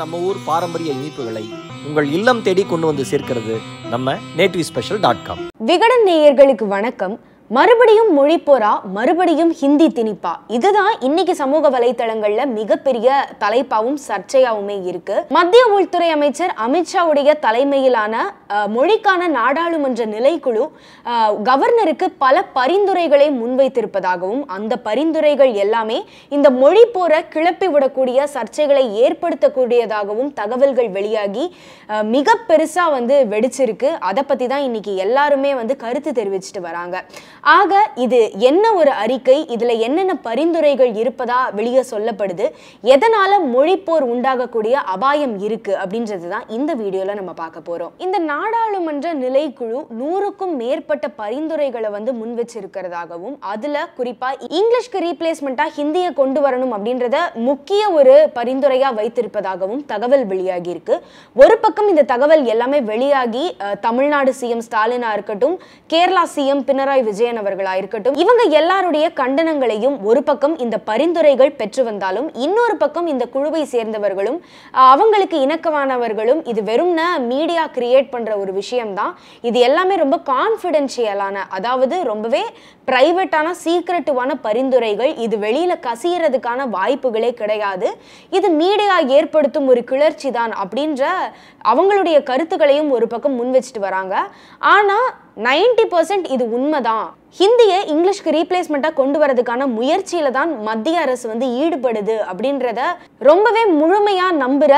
நம்ம ஊர் பாரம்பரிய இனிப்புகளை உங்கள் இல்லம் தேடி கொண்டு வந்து சேர்க்கிறது நம்ம native special dot com Vikatan நேயர்களுக்கு வணக்கம் மறுபடியும் மொழி போறா மறுபடியும் ஹிந்தி திணிப்பா இதுதான் இன்னைக்கு சமூக வலைத்தளங்கள்ல மிகப்பெரிய தலைப்பாவும் சர்ச்சையாவுமே இருக்கு மத்திய உள்துறை அமைச்சர் அமித்ஷாவுடைய தலைமையிலான மொழிக்கான நாடாளுமன்ற நிலைக்குழு கவர்னருக்கு பல பரிந்துரைகளை முன்வைத்திருப்பதாகவும் அந்த பரிந்துரைகள் எல்லாமே இந்த மொழி போற கிளப்பி விடக்கூடிய சர்ச்சைகளை ஏற்படுத்தக்கூடியதாகவும் தகவல்கள் வெளியாகி மிக பெருசா வந்து வெடிச்சிருக்கு அதை பத்தி தான் இன்னைக்கு எல்லாருமே வந்து கருத்து தெரிவிச்சிட்டு வராங்க ஆக இது என்ன ஒரு அறிக்கை இதில் என்னென்ன பரிந்துரைகள் இருப்பதா வெளியே சொல்லப்படுது எதனால் மொழிப்போர் உண்டாகக்கூடிய அபாயம் இருக்குது அப்படின்றது தான் இந்த வீடியோவில் நம்ம பார்க்க போகிறோம் இந்த நாடாளுமன்ற நிலைக்குழு நூறுக்கும் மேற்பட்ட பரிந்துரைகளை வந்து முன் வச்சிருக்கிறதாகவும் அதில் குறிப்பாக இங்கிலீஷ்க்கு ரீப்ளேஸ்மெண்ட்டாக ஹிந்தியை கொண்டு வரணும் அப்படின்றத முக்கிய ஒரு பரிந்துரையாக வைத்திருப்பதாகவும் தகவல் வெளியாகியிருக்கு ஒரு பக்கம் இந்த தகவல் எல்லாமே வெளியாகி தமிழ்நாடு சிஎம் ஸ்டாலினாக இருக்கட்டும் கேரளா சிஎம் பினராயி விஜயன் மாதிரியானவர்களா இருக்கட்டும் இவங்க எல்லாருடைய கண்டனங்களையும் ஒரு பக்கம் இந்த பரிந்துரைகள் பெற்று வந்தாலும் இன்னொரு பக்கம் இந்த குழுவை சேர்ந்தவர்களும் அவங்களுக்கு இணக்கமானவர்களும் இது வெறும் மீடியா கிரியேட் பண்ற ஒரு விஷயம்தான் இது எல்லாமே ரொம்ப கான்ஃபிடென்ஷியலான அதாவது ரொம்பவே பிரைவேட்டான சீக்ரெட்டுவான பரிந்துரைகள் இது வெளியில கசியறதுக்கான வாய்ப்புகளே கிடையாது இது மீடியா ஏற்படுத்தும் ஒரு கிளர்ச்சி தான் அப்படின்ற அவங்களுடைய கருத்துக்களையும் ஒரு பக்கம் முன் வச்சுட்டு வராங்க ஆனா நைன்டி பர்சன்ட் இது உண்மைதான் ஹிந்தியை இங்கிலீஷ்க்கு ரீப்ளேஸ்மெண்ட்டாக கொண்டு வரதுக்கான முயற்சியில் தான் மத்திய அரசு வந்து ஈடுபடுது அப்படின்றத ரொம்பவே முழுமையாக நம்புகிற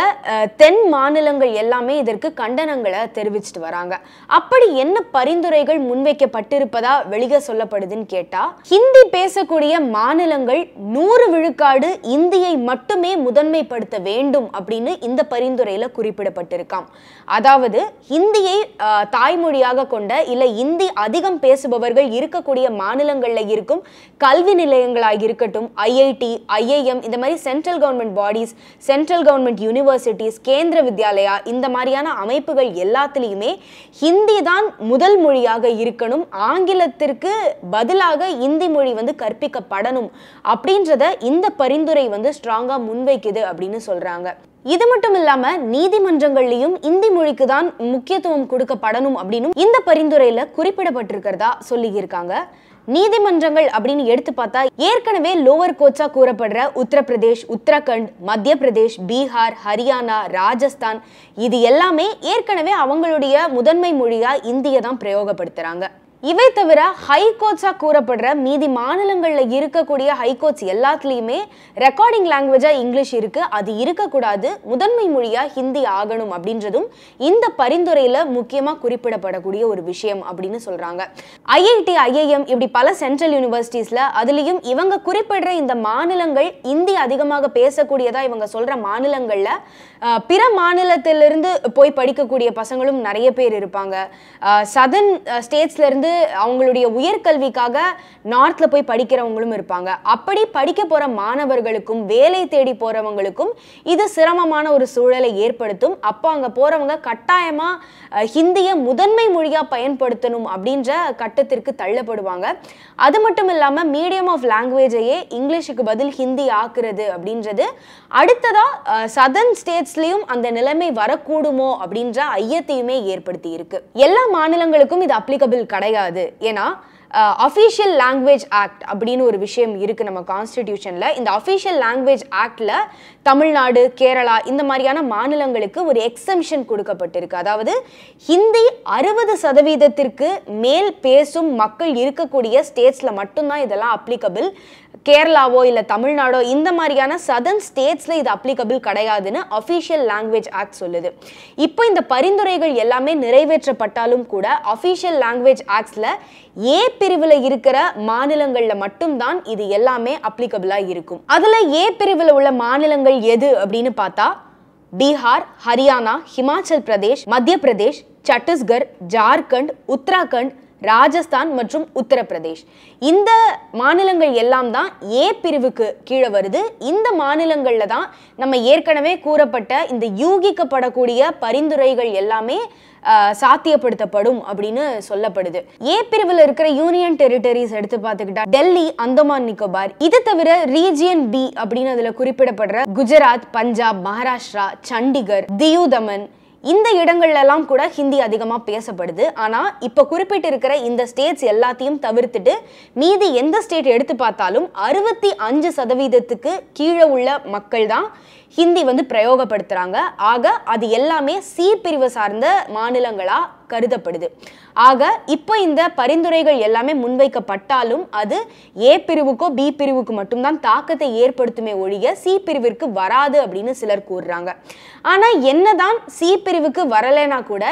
தென் மாநிலங்கள் எல்லாமே இதற்கு கண்டனங்களை தெரிவிச்சிட்டு வராங்க அப்படி என்ன பரிந்துரைகள் முன்வைக்கப்பட்டிருப்பதா வெளிக சொல்லப்படுதுன்னு கேட்டால் ஹிந்தி பேசக்கூடிய மாநிலங்கள் நூறு விழுக்காடு இந்தியை மட்டுமே முதன்மைப்படுத்த வேண்டும் அப்படின்னு இந்த பரிந்துரையில் குறிப்பிடப்பட்டிருக்காம் அதாவது ஹிந்தியை தாய்மொழியாக கொண்ட இல்லை இந்தி அதிகம் பேசுபவர்கள் இருக்க இருக்கக்கூடிய மாநிலங்களில் இருக்கும் கல்வி நிலையங்களாக இருக்கட்டும் ஐஐடி ஐஐஎம் இந்த மாதிரி central government bodies central government universities Kendriya Vidyalaya இந்த மாதிரியான அமைப்புகள் எல்லாத்துலேயுமே ஹிந்தி தான் முதல் மொழியாக இருக்கணும் ஆங்கிலத்திற்கு பதிலாக இந்தி மொழி வந்து கற்பிக்கப்படணும் அப்படின்றத இந்த பரிந்துரை வந்து ஸ்ட்ராங்காக முன்வைக்குது அப்படின்னு சொல்கிறாங்க இது மட்டும் இல்லாம நீதிமன்றங்கள்லயும் இந்தி மொழிக்கு தான் முக்கியத்துவம் கொடுக்கப்படணும் அப்படின்னு இந்த பரிந்துரையில குறிப்பிடப்பட்டிருக்கிறதா சொல்லியிருக்காங்க நீதிமன்றங்கள் அப்படின்னு எடுத்து பார்த்தா ஏற்கனவே லோவர் கோச்சா கூறப்படுற உத்தரப்பிரதேஷ் உத்தரகண்ட் மத்திய பிரதேஷ் பீகார் ஹரியானா ராஜஸ்தான் இது எல்லாமே ஏற்கனவே அவங்களுடைய முதன்மை மொழியா இந்திய தான் பிரயோகப்படுத்துறாங்க இவை தவிர ஹை கோர்ட்ஸாக கூறப்படுற மீதி மாநிலங்களில் இருக்கக்கூடிய ஹை கோர்ட்ஸ் எல்லாத்துலேயுமே ரெக்கார்டிங் லாங்குவேஜாக இங்கிலீஷ் இருக்குது அது இருக்கக்கூடாது முதன்மை மொழியாக ஹிந்தி ஆகணும் அப்படின்றதும் இந்த பரிந்துரையில் முக்கியமாக குறிப்பிடப்படக்கூடிய ஒரு விஷயம் அப்படின்னு சொல்கிறாங்க ஐஐடி ஐஐஎம் இப்படி பல சென்ட்ரல் யூனிவர்சிட்டிஸில் அதுலேயும் இவங்க குறிப்பிடுற இந்த மாநிலங்கள் இந்தி அதிகமாக பேசக்கூடியதாக இவங்க சொல்கிற மாநிலங்களில் பிற மாநிலத்திலிருந்து போய் படிக்கக்கூடிய பசங்களும் நிறைய பேர் இருப்பாங்க சதன் ஸ்டேட்ஸ்லேருந்து அவங்களுடைய உயர்கல்விக்காக நார்த்தில் போய் படிக்கிறவங்களும் இருப்பாங்க அப்படி படிக்க போகிற மாணவர்களுக்கும் வேலை தேடி போகிறவங்களுக்கும் இது சிரமமான ஒரு சூழலை ஏற்படுத்தும் அப்போ அங்கே போகிறவங்க கட்டாயமாக ஹிந்தியை முதன்மை மொழியாக பயன்படுத்தணும் அப்படின்ற கட்டத்திற்கு தள்ளப்படுவாங்க அது மட்டும் இல்லாமல் மீடியம் ஆஃப் லாங்குவேஜையே இங்கிலீஷுக்கு பதில் ஹிந்தி ஆக்குறது அப்படின்றது அடுத்ததாக சதர்ன் ஸ்டேட்ஸ்லேயும் அந்த நிலைமை வரக்கூடுமோ அப்படின்ற ஐயத்தையுமே ஏற்படுத்தி இருக்கு எல்லா மாநிலங்களுக்கும் இது அப்ளிகபிள் கிடையாது முடியாது ஏன்னா அஃபீஷியல் லாங்குவேஜ் ஆக்ட் அப்படின்னு ஒரு விஷயம் இருக்குது நம்ம கான்ஸ்டிடியூஷனில் இந்த அஃபீஷியல் லாங்குவேஜ் ஆக்டில் தமிழ்நாடு கேரளா இந்த மாதிரியான மாநிலங்களுக்கு ஒரு எக்ஸம்ஷன் கொடுக்கப்பட்டிருக்கு அதாவது ஹிந்தி அறுபது சதவீதத்திற்கு மேல் பேசும் மக்கள் இருக்கக்கூடிய ஸ்டேட்ஸில் மட்டும்தான் இதெல்லாம் அப்ளிகபிள் கேரளாவோ இல்லை தமிழ்நாடோ இந்த மாதிரியான சதர்ன் ஸ்டேட்ஸில் இது அப்ளிகபிள் கிடையாதுன்னு அஃபீஷியல் லாங்குவேஜ் ஆக்ட் சொல்லுது இப்போ இந்த பரிந்துரைகள் எல்லாமே நிறைவேற்றப்பட்டாலும் கூட அஃபீஷியல் லாங்குவேஜ் ஆக்ட்ஸில் ஏ பிரிவில் இருக்கிற மாநிலங்களில் மட்டும்தான் இது எல்லாமே அப்ளிகபிளாக இருக்கும் அதில் ஏ பிரிவில் உள்ள மாநிலங்கள் எது அப்படின்னு பார்த்தா பீகார் ஹரியானா ஹிமாச்சல் பிரதேஷ் மத்திய பிரதேஷ் சத்தீஸ்கர் ஜார்க்கண்ட் உத்தராகண்ட் ராஜஸ்தான் மற்றும் உத்தரப்பிரதேஷ் இந்த மாநிலங்கள் எல்லாம் தான் ஏ பிரிவுக்கு கீழே வருது இந்த மாநிலங்களில் தான் நம்ம ஏற்கனவே கூறப்பட்ட இந்த யூகிக்கப்படக்கூடிய பரிந்துரைகள் எல்லாமே சாத்தியப்படுத்தப்படும் அப்படின்னு சொல்லப்படுது ஏ பிரிவில் இருக்கிற யூனியன் டெரிட்டரிஸ் எடுத்து பார்த்துக்கிட்டா டெல்லி அந்தமான் நிக்கோபார் இது தவிர ரீஜியன் பி அப்படின்னு அதில் குறிப்பிடப்படுற குஜராத் பஞ்சாப் மகாராஷ்டிரா சண்டிகர் தியூதமன் இந்த இடங்கள்லாம் கூட ஹிந்தி அதிகமாக பேசப்படுது ஆனால் இப்போ குறிப்பிட்டிருக்கிற இந்த ஸ்டேட்ஸ் எல்லாத்தையும் தவிர்த்துட்டு மீதி எந்த ஸ்டேட் எடுத்து பார்த்தாலும் அறுபத்தி அஞ்சு சதவீதத்துக்கு கீழே உள்ள மக்கள் தான் ஹிந்தி வந்து பிரயோகப்படுத்துகிறாங்க ஆக அது எல்லாமே சி பிரிவு சார்ந்த மாநிலங்களாக கருதப்படுது ஆக இப்போ இந்த பரிந்துரைகள் எல்லாமே முன்வைக்கப்பட்டாலும் அது ஏ பிரிவுக்கோ பி பிரிவுக்கு மட்டும்தான் தாக்கத்தை ஏற்படுத்துமே ஒழிய சி பிரிவிற்கு வராது அப்படின்னு சிலர் கூறுறாங்க ஆனால் என்னதான் சி பிரிவுக்கு வரலைன்னா கூட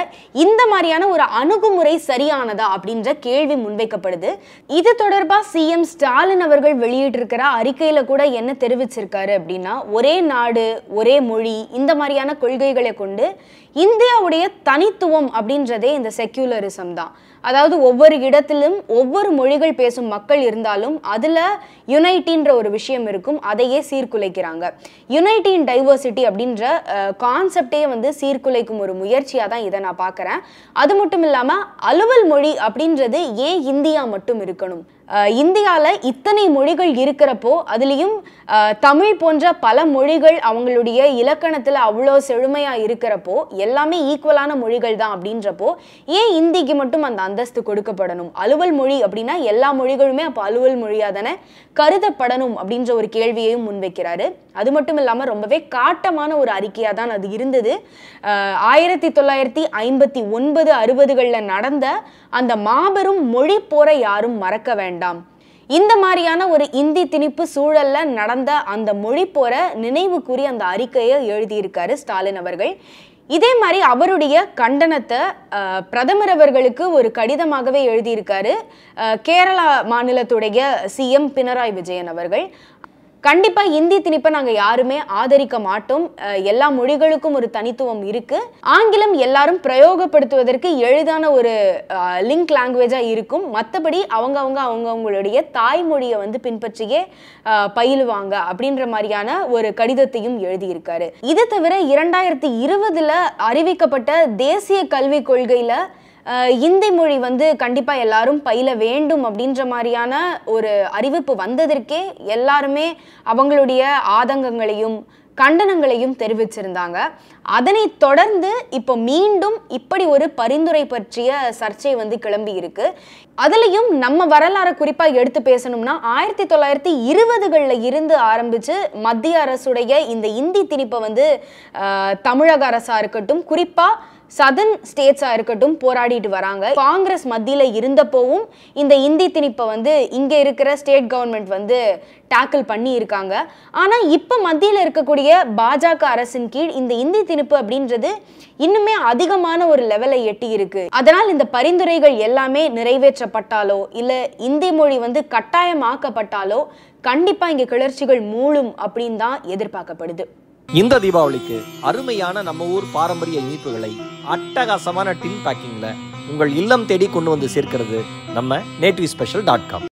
இந்த மாதிரியான ஒரு அணுகுமுறை சரியானதா அப்படின்ற கேள்வி முன்வைக்கப்படுது இது தொடர்பாக சிஎம் ஸ்டாலின் அவர்கள் வெளியிட்டிருக்கிற அறிக்கையில் கூட என்ன தெரிவிச்சிருக்காரு அப்படின்னா ஒரே நாடு ஒரே மொழி இந்த மாதிரியான கொள்கைகளை கொண்டு இந்தியாவுடைய தனித்துவம் அப்படின்றத இந்த செக்யூலரிசம் தான் அதாவது ஒவ்வொரு இடத்திலும் ஒவ்வொரு மொழிகள் பேசும் மக்கள் இருந்தாலும் அதில் யுனைட்டின்ற ஒரு விஷயம் இருக்கும் அதையே சீர்குலைக்கிறாங்க யுனைட்டி இன் டைவர்சிட்டி அப்படின்ற கான்செப்டே வந்து சீர்குலைக்கும் ஒரு முயற்சியாக தான் இதை நான் பார்க்குறேன் அது மட்டும் இல்லாமல் அலுவல் மொழி அப்படின்றது ஏன் இந்தியா மட்டும் இருக்கணும் இந்தியாவில் இத்தனை மொழிகள் இருக்கிறப்போ அதுலேயும் தமிழ் போன்ற பல மொழிகள் அவங்களுடைய இலக்கணத்தில் அவ்வளோ செழுமையாக இருக்கிறப்போ எல்லாமே ஈக்குவலான மொழிகள் தான் அப்படின்றப்போ ஏன் இந்திக்கு மட்டும் அந்த அந்தஸ்து கொடுக்கப்படணும் அலுவல் மொழி அப்படின்னா எல்லா மொழிகளுமே அப்போ அலுவல் மொழியாக தானே கருதப்படணும் அப்படின்ற ஒரு கேள்வியையும் முன்வைக்கிறாரு அது மட்டும் இல்லாமல் ரொம்பவே காட்டமான ஒரு அறிக்கையாக தான் அது இருந்தது ஆயிரத்தி தொள்ளாயிரத்தி ஐம்பத்தி ஒன்பது அறுபதுகளில் நடந்த அந்த மாபெரும் மொழி போரை யாரும் மறக்க வேண்டாம் இந்த மாதிரியான ஒரு இந்தி திணிப்பு சூழல்ல நடந்த அந்த மொழி போற நினைவு கூறி அந்த அறிக்கையை எழுதியிருக்காரு ஸ்டாலின் அவர்கள் இதே மாதிரி அவருடைய கண்டனத்தை பிரதமர் அவர்களுக்கு ஒரு கடிதமாகவே எழுதியிருக்காரு கேரளா மாநிலத்துடைய சிஎம் பினராயி விஜயன் அவர்கள் கண்டிப்பாக இந்தி திணிப்பை நாங்கள் யாருமே ஆதரிக்க மாட்டோம் எல்லா மொழிகளுக்கும் ஒரு தனித்துவம் இருக்குது ஆங்கிலம் எல்லாரும் பிரயோகப்படுத்துவதற்கு எளிதான ஒரு லிங்க் லாங்குவேஜாக இருக்கும் மற்றபடி அவங்கவுங்க அவங்கவுங்களுடைய தாய்மொழியை வந்து பின்பற்றியே பயிலுவாங்க அப்படின்ற மாதிரியான ஒரு கடிதத்தையும் எழுதியிருக்காரு இது தவிர இரண்டாயிரத்தி இருபதில் அறிவிக்கப்பட்ட தேசிய கல்விக் கொள்கையில் இந்தி மொழி வந்து கண்டிப்பாக எல்லாரும் பயில வேண்டும் அப்படின்ற மாதிரியான ஒரு அறிவிப்பு வந்ததற்கே எல்லாருமே அவங்களுடைய ஆதங்கங்களையும் கண்டனங்களையும் தெரிவிச்சிருந்தாங்க அதனை தொடர்ந்து இப்போ மீண்டும் இப்படி ஒரு பரிந்துரை பற்றிய சர்ச்சை வந்து கிளம்பி இருக்கு அதுலேயும் நம்ம வரலாறை குறிப்பாக எடுத்து பேசணும்னா ஆயிரத்தி தொள்ளாயிரத்தி இருபதுகளில் இருந்து ஆரம்பித்து மத்திய அரசுடைய இந்த இந்தி திணிப்பை வந்து தமிழக அரசாக இருக்கட்டும் குறிப்பாக சதன் ஸ்டேட்ஸாக இருக்கட்டும் போராடிட்டு வராங்க காங்கிரஸ் மத்தியில் இருந்தப்போவும் இந்த இந்தி திணிப்பை வந்து இங்கே இருக்கிற ஸ்டேட் கவர்மெண்ட் வந்து டேக்கிள் பண்ணி இருக்காங்க ஆனால் இப்போ மத்தியில் இருக்கக்கூடிய பாஜக அரசின் கீழ் இந்த இந்தி திணிப்பு அப்படின்றது இன்னுமே அதிகமான ஒரு லெவலை எட்டி இருக்கு அதனால் இந்த பரிந்துரைகள் எல்லாமே நிறைவேற்றப்பட்டாலோ இல்லை இந்தி மொழி வந்து கட்டாயமாக்கப்பட்டாலோ கண்டிப்பாக இங்கே கிளர்ச்சிகள் மூழும் அப்படின்னு தான் எதிர்பார்க்கப்படுது இந்த தீபாவளிக்கு அருமையான நம்ம ஊர் பாரம்பரிய இனிப்புகளை அட்டகாசமான டின் பேக்கிங்கில் உங்கள் இல்லம் தேடி கொண்டு வந்து சேர்க்கிறது நம்ம நேட்டிவ் ஸ்பெஷல் டாட் காம்